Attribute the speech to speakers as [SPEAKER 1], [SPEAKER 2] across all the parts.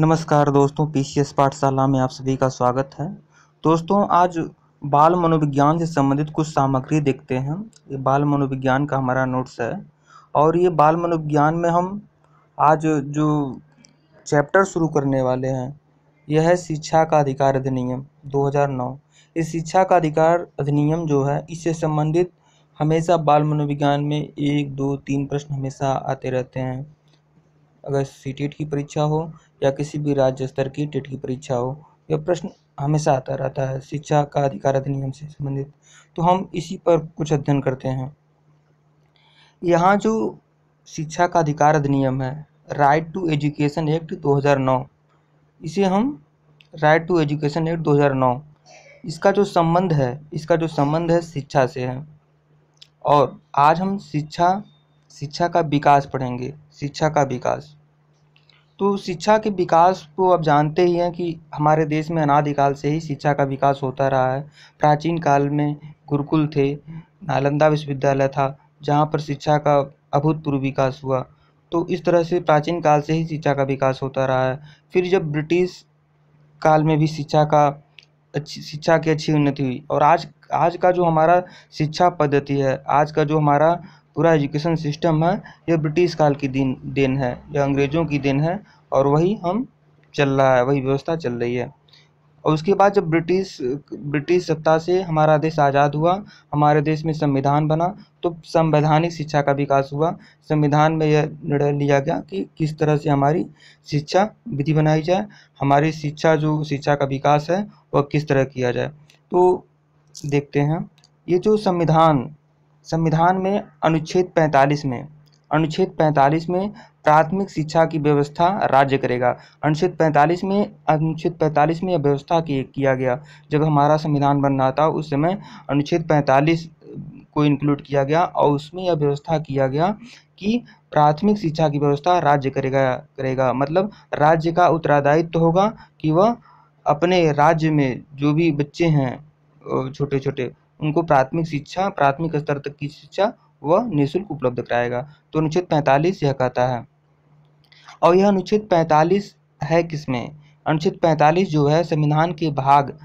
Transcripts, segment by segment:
[SPEAKER 1] नमस्कार दोस्तों पीसीएस पाठशाला में आप सभी का स्वागत है दोस्तों आज बाल मनोविज्ञान से संबंधित कुछ सामग्री देखते हैं ये बाल मनोविज्ञान का हमारा नोट्स है और ये बाल मनोविज्ञान में हम आज जो चैप्टर शुरू करने वाले हैं यह है शिक्षा का अधिकार अधिनियम 2009 इस शिक्षा का अधिकार अधिनियम जो है इससे संबंधित हमेशा बाल मनोविज्ञान में एक दो तीन प्रश्न हमेशा आते रहते हैं अगर सी की परीक्षा हो या किसी भी राज्य स्तर की टेट की परीक्षा हो यह प्रश्न हमेशा आता रहता है शिक्षा का अधिकार अधिनियम से संबंधित तो हम इसी पर कुछ अध्ययन करते हैं यहाँ जो शिक्षा का अधिकार अधिनियम है राइट टू एजुकेशन एक्ट 2009 इसे हम राइट टू एजुकेशन एक्ट 2009 इसका जो संबंध है इसका जो संबंध है शिक्षा से है और आज हम शिक्षा शिक्षा का विकास पढ़ेंगे शिक्षा का विकास तो शिक्षा के विकास को आप जानते ही हैं कि हमारे देश में अनादिकाल से ही शिक्षा का विकास होता रहा है प्राचीन काल में गुरुकुल थे नालंदा विश्वविद्यालय था जहाँ पर शिक्षा का अभूतपूर्व विकास हुआ तो इस तरह से प्राचीन काल से ही शिक्षा का विकास होता रहा है फिर जब ब्रिटिश काल में भी शिक्षा का अच्छी शिक्षा की अच्छी उन्नति हुई और आज आज का जो हमारा शिक्षा पद्धति है आज का जो हमारा पूरा एजुकेशन सिस्टम है यह ब्रिटिश काल की दिन देन है यह अंग्रेज़ों की देन है और वही हम चल रहा है वही व्यवस्था चल रही है और उसके बाद जब ब्रिटिश ब्रिटिश सत्ता से हमारा देश आज़ाद हुआ हमारे देश में संविधान बना तो संवैधानिक शिक्षा का विकास हुआ संविधान में यह निर्णय लिया गया कि किस तरह से हमारी शिक्षा विधि बनाई जाए हमारी शिक्षा जो शिक्षा का विकास है वह किस तरह किया जाए तो देखते हैं ये जो संविधान संविधान में अनुच्छेद 45 में अनुच्छेद 45 में प्राथमिक शिक्षा की व्यवस्था राज्य करेगा अनुच्छेद 45 में अनुच्छेद 45 में यह व्यवस्था किया गया जब हमारा संविधान बन रहा था उस समय अनुच्छेद 45 को इंक्लूड किया गया और उसमें यह व्यवस्था किया गया कि प्राथमिक शिक्षा की व्यवस्था राज्य करेगा करेगा मतलब राज्य का उत्तरादायित्व होगा कि वह अपने राज्य में जो भी बच्चे हैं छोटे छोटे उनको प्राथमिक शिक्षा प्राथमिक स्तर तक की शिक्षा व निःशुल्क उपलब्ध कराएगा तो अनुच्छेद पैंतालीस यह कहता है और यह अनुच्छेद पैंतालीस है किसमें अनुच्छेद पैंतालीस जो है संविधान के भाग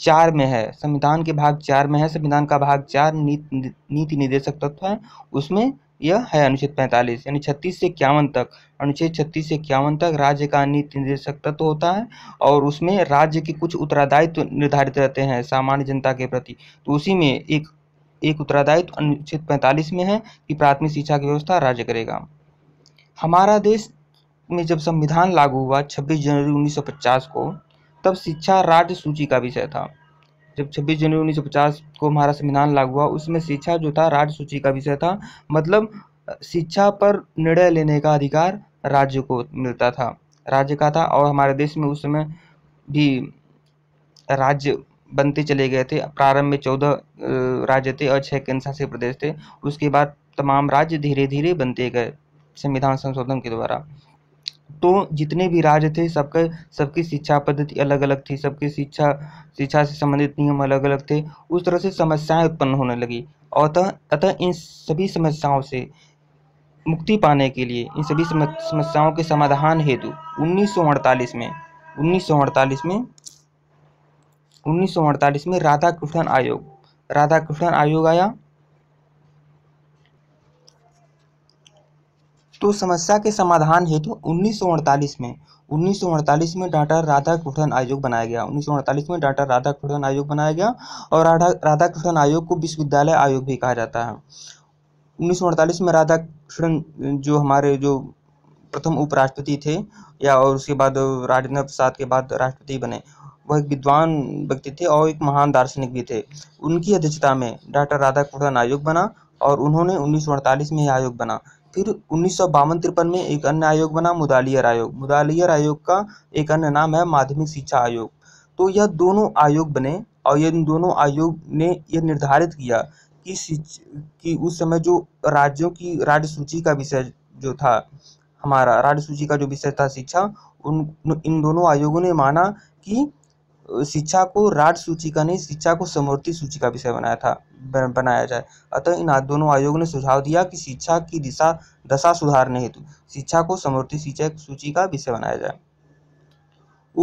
[SPEAKER 1] चार में है संविधान के भाग चार में है संविधान का भाग चार नीति नीति निर्देशक तत्व है उसमें यह है अनुच्छेद पैंतालीस यानी छत्तीस से इक्यावन तक अनुच्छेद छत्तीस से इक्यावन तक राज्य का नीति निर्देशक तत्व होता है और उसमें राज्य के कुछ उत्तरादायित्व निर्धारित रहते हैं सामान्य जनता के प्रति तो उसी में एक एक उत्तरादायित्व अनुच्छेद पैंतालीस में है कि प्राथमिक शिक्षा की व्यवस्था राज्य करेगा हमारा देश में जब संविधान लागू हुआ छब्बीस जनवरी उन्नीस को तब शिक्षा राज्य सूची का विषय था जब 26 जनवरी 1950 को हमारा संविधान लागू हुआ उसमें शिक्षा जो था राज्य सूची का विषय था मतलब शिक्षा पर निर्णय लेने का अधिकार राज्य को मिलता था राज्य का था और हमारे देश में उस समय भी राज्य बनते चले गए थे प्रारंभ में चौदह राज्य थे और छः केंद्र शासित प्रदेश थे उसके बाद तमाम राज्य धीरे धीरे बनते गए संविधान संशोधन के द्वारा तो जितने भी राज्य थे सबके सबकी शिक्षा पद्धति अलग अलग थी सबकी शिक्षा शिक्षा से संबंधित नियम अलग अलग थे उस तरह से समस्याएं उत्पन्न होने लगी अतः अतः इन सभी समस्याओं से मुक्ति पाने के लिए इन सभी समस्याओं के समाधान हेतु 1948 में 1948 में 1948 में राधा कृष्णन आयोग राधा कृष्णन आयोग आया तो समस्या के समाधान हेतु उन्नीस में 1948 में डाटा राधा कृष्णन आयोग बनाया गया 1948 में डाटा राधा आयोग बनाया गया और राधा राधा आयोग को विश्वविद्यालय आयोग भी कहा जाता है 1948 में राधा जो हमारे जो प्रथम उपराष्ट्रपति थे या और उसके बाद राजेंद्र प्रसाद के बाद राष्ट्रपति बने वह एक विद्वान व्यक्ति थे और एक महान दार्शनिक भी थे उनकी अध्यक्षता में डॉक्टर राधा कृष्णन आयोग बना और उन्होंने 1948 में यह आयोग बना फिर उन्नीस सौ बावन तिरपन में एक अन्य आयोग बना मुदालियर आयोग मुदालियर आयोग का एक अन्य नाम है माध्यमिक शिक्षा आयोग तो यह दोनों आयोग बने और इन दोनों आयोग ने यह निर्धारित किया कि कि उस समय जो राज्यों की राज्य सूची का विषय जो था हमारा राज्य सूची का जो विषय था शिक्षा उन इन दोनों आयोगों ने माना कि शिक्षा को राज सूची का नहीं शिक्षा को समवर्ती सूची का विषय बनाया था बनाया जाए अतः इन दोनों आयोग ने सुझाव दिया कि शिक्षा की दिशा दशा सुधारने हेतु शिक्षा को समवर्ती शिक्षा सूची का विषय बनाया जाए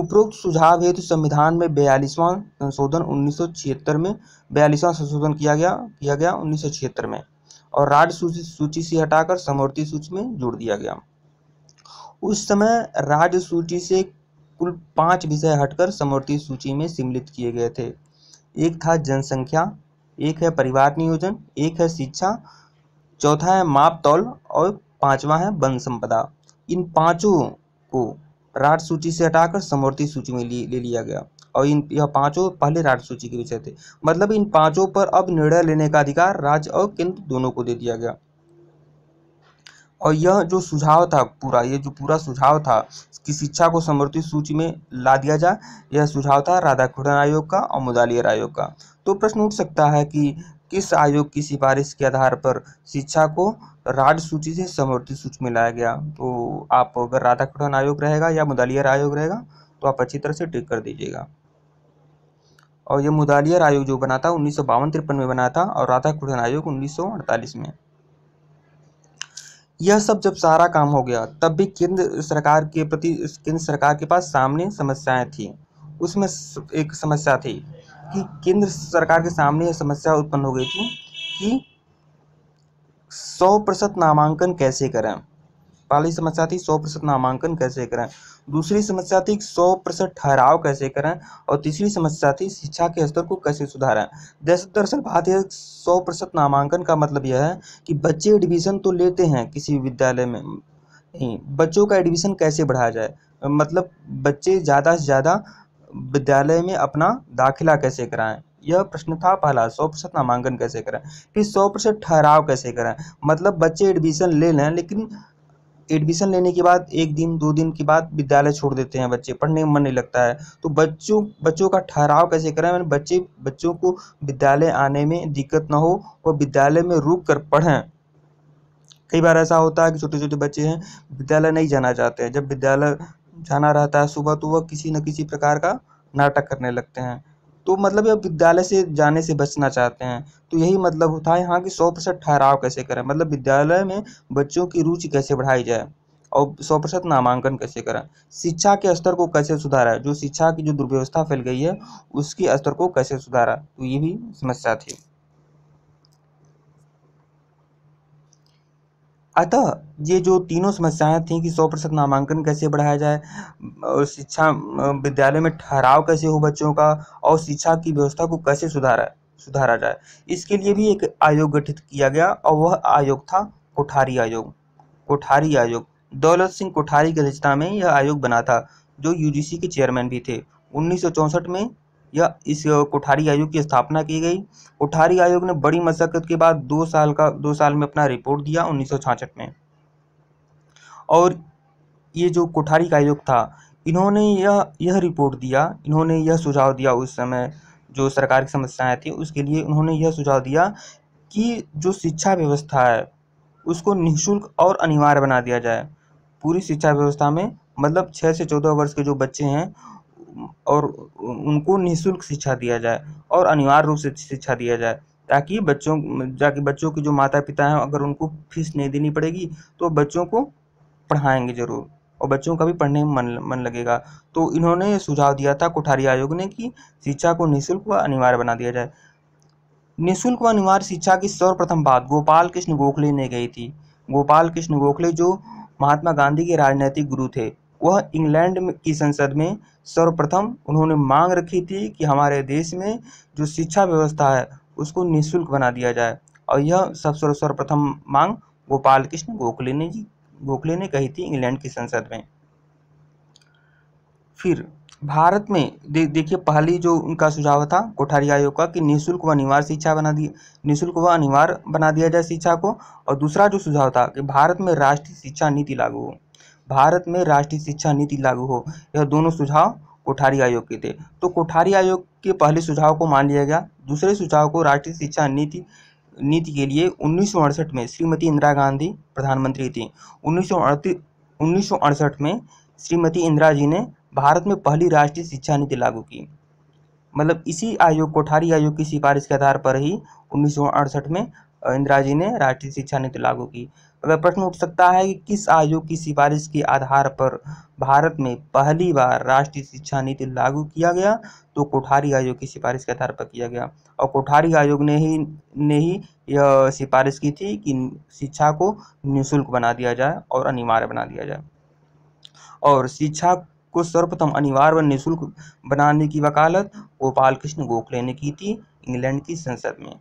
[SPEAKER 1] उपरोक्त सुझाव हेतु संविधान में बयालीसवां संशोधन उन्नीस में बयालीसवां संशोधन किया गया किया गया उन्नीस में और राज सूची सूची से हटाकर समवर्ती सूची में जोड़ दिया गया उस समय राज सूची से कुल पाँच विषय हटकर समवर्ती सूची में सम्मिलित किए गए थे एक था जनसंख्या एक है परिवार नियोजन एक है शिक्षा चौथा है माप तौल और पांचवा है वन संपदा इन पांचों को राट सूची से हटाकर समवर्ती सूची में ले लिया गया और इन यह पांचों पहले राज सूची के विषय थे मतलब इन पांचों पर अब निर्णय लेने का अधिकार राज्य और केंद्र दोनों को दे दिया गया और यह जो सुझाव था पूरा ये जो पूरा सुझाव था कि शिक्षा को समर्थित सूची में ला दिया जाए यह सुझाव था राधाकृष्णन आयोग का और मुदालियर आयोग का तो प्रश्न उठ सकता है कि किस आयोग की सिफारिश के आधार पर शिक्षा को राज सूची से समर्थित सूची में लाया गया तो आप अगर राधाकृष्णन आयोग रहेगा या मुदालियर आयोग रहेगा तो आप अच्छी तरह से टिक कर दीजिएगा और यह मुदालियर आयोग जो बना था उन्नीस सौ में बना था और राधाकृष्णन आयोग उन्नीस में यह सब जब सारा काम हो गया तब भी केंद्र सरकार के प्रति केंद्र सरकार के पास सामने समस्याएं थी उसमें एक समस्या थी कि केंद्र सरकार के सामने यह समस्या उत्पन्न हो गई थी कि सौ प्रतिशत नामांकन कैसे करें पहली समस्या थी सौ प्रतिशत नामांकन कैसे करें दूसरी समस्या थी सौ प्रतिशत ठहराव कैसे करें और तीसरी समस्या थी शिक्षा के स्तर को कैसे सुधारें जैसे दरअसल भारतीय सौ प्रतिशत नामांकन का मतलब यह है कि बच्चे एडमिशन तो लेते हैं किसी विद्यालय में नहीं बच्चों का एडमिशन कैसे बढ़ाया जाए मतलब बच्चे ज़्यादा से ज़्यादा विद्यालय में अपना दाखिला कैसे कराएं यह प्रश्न था पहला सौ प्रतिशत नामांकन कैसे करें फिर सौ प्रतिशत ठहराव कैसे करें मतलब बच्चे एडमिशन ले लें लेकिन एडमिशन लेने के बाद एक दिन दो दिन के बाद विद्यालय छोड़ देते हैं बच्चे पढ़ने में मन नहीं लगता है तो बच्चों बच्चों का ठहराव कैसे करें मैंने बच्चे बच्चों को विद्यालय आने में दिक्कत ना हो और विद्यालय में रुक कर पढ़ें कई बार ऐसा होता है कि छोटे छोटे बच्चे हैं विद्यालय नहीं जाना चाहते हैं जब विद्यालय जाना रहता है सुबह तो वह किसी न किसी प्रकार का नाटक करने लगते हैं तो मतलब ये विद्यालय से जाने से बचना चाहते हैं तो यही मतलब था यहाँ की सौ प्रतिशत ठहराव कैसे करें मतलब विद्यालय में बच्चों की रुचि कैसे बढ़ाई जाए और सौ प्रतिशत नामांकन कैसे करें शिक्षा के स्तर को कैसे सुधारा जो शिक्षा की जो दुर्व्यवस्था फैल गई है उसके स्तर को कैसे सुधारा तो ये भी समस्या थी अतः ये जो तीनों समस्याएं थीं कि सौ प्रतिशत नामांकन कैसे बढ़ाया जाए और शिक्षा विद्यालय में ठहराव कैसे हो बच्चों का और शिक्षा की व्यवस्था को कैसे सुधारा सुधारा जाए इसके लिए भी एक आयोग गठित किया गया और वह आयोग था कोठारी आयोग कोठारी आयोग दौलत सिंह कोठारी की अध्यक्षता में यह आयोग बना था जो यूजीसी के चेयरमैन भी थे उन्नीस में यह इस कोठारी आयोग की स्थापना की गई कोठारी आयोग ने बड़ी मशक्कत के बाद दो साल का दो साल में अपना रिपोर्ट दिया उन्नीस में और ये जो कोठारी का आयोग था इन्होंने यह यह रिपोर्ट दिया इन्होंने यह सुझाव दिया उस समय जो सरकार की समस्याएं थी उसके लिए उन्होंने यह सुझाव दिया कि जो शिक्षा व्यवस्था है उसको निःशुल्क और अनिवार्य बना दिया जाए पूरी शिक्षा व्यवस्था में मतलब छः से चौदह वर्ष के जो बच्चे हैं और उनको निःशुल्क शिक्षा दिया जाए और अनिवार्य रूप से शिक्षा दिया जाए ताकि बच्चों ताकि बच्चों के जो माता पिता हैं अगर उनको फीस नहीं देनी पड़ेगी तो बच्चों को पढ़ाएंगे जरूर और बच्चों का भी पढ़ने में मन मन लगेगा तो इन्होंने सुझाव दिया था कोठारी आयोग ने कि शिक्षा को निःशुल्क व अनिवार्य बना दिया जाए निःशुल्क व अनिवार्य शिक्षा की सर्वप्रथम बात गोपाल कृष्ण गोखले ने कही थी गोपाल कृष्ण गोखले जो महात्मा गांधी के राजनैतिक गुरु थे वह इंग्लैंड की संसद में सर्वप्रथम उन्होंने मांग रखी थी कि हमारे देश में जो शिक्षा व्यवस्था है उसको निःशुल्क बना दिया जाए और यह सब सर्वप्रथम मांग गोपाल कृष्ण गोखले ने जी गोखले ने कही थी इंग्लैंड की संसद में फिर भारत में दे, देखिए पहली जो उनका सुझाव था कोठारी आयोग का कि निःशुल्क व अनिवार्य शिक्षा बना दी निःशुल्क व अनिवार्य बना दिया जाए शिक्षा को और दूसरा जो सुझाव था कि भारत में राष्ट्रीय शिक्षा नीति लागू हो भारत में राष्ट्रीय शिक्षा नीति लागू हो यह दोनों सुझाव कोठारी आयोग के थे तो कोठारी आयोग के पहले सुझाव को मान लिया गया दूसरे सुझाव को राष्ट्रीय शिक्षा नीति नीति के लिए उन्नीस में श्रीमती इंदिरा गांधी प्रधानमंत्री थी उन्नीस सौ में श्रीमती इंदिरा जी ने भारत में पहली राष्ट्रीय शिक्षा नीति लागू की मतलब इसी आयोग कोठारी आयोग की सिफारिश के आधार पर ही उन्नीस में इंदिरा जी ने राष्ट्रीय शिक्षा नीति लागू की अगर प्रश्न उठ सकता है कि किस आयोग की सिफारिश के आधार पर भारत में पहली बार राष्ट्रीय शिक्षा नीति लागू किया गया तो कोठारी आयोग की सिफारिश के आधार पर किया गया और कोठारी आयोग ने ही ने ही यह सिफारिश की थी कि शिक्षा को निःशुल्क बना दिया जाए और अनिवार्य बना दिया जाए और शिक्षा को सर्वप्रथम अनिवार्य व निःशुल्क बनाने की वकालत गोपाल कृष्ण गोखले ने की थी इंग्लैंड की संसद में